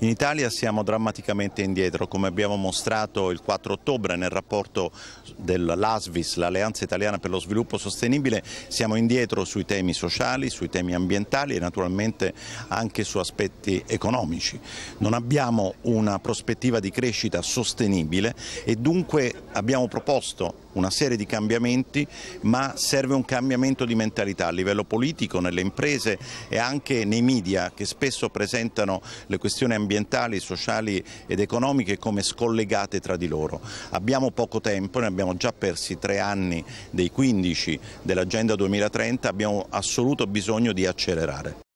In Italia siamo drammaticamente indietro, come abbiamo mostrato il 4 ottobre nel rapporto dell'ASVIS, l'Alleanza Italiana per lo Sviluppo Sostenibile, siamo indietro sui temi sociali, sui temi ambientali e naturalmente anche su aspetti economici. Non abbiamo una prospettiva di crescita sostenibile e dunque abbiamo proposto una serie di cambiamenti, ma serve un cambiamento di mentalità a livello politico, nelle imprese e anche nei media che spesso presentano le questioni ambientali, sociali ed economiche come scollegate tra di loro. Abbiamo poco tempo, ne abbiamo già persi tre anni dei 15 dell'Agenda 2030, abbiamo assoluto bisogno di accelerare.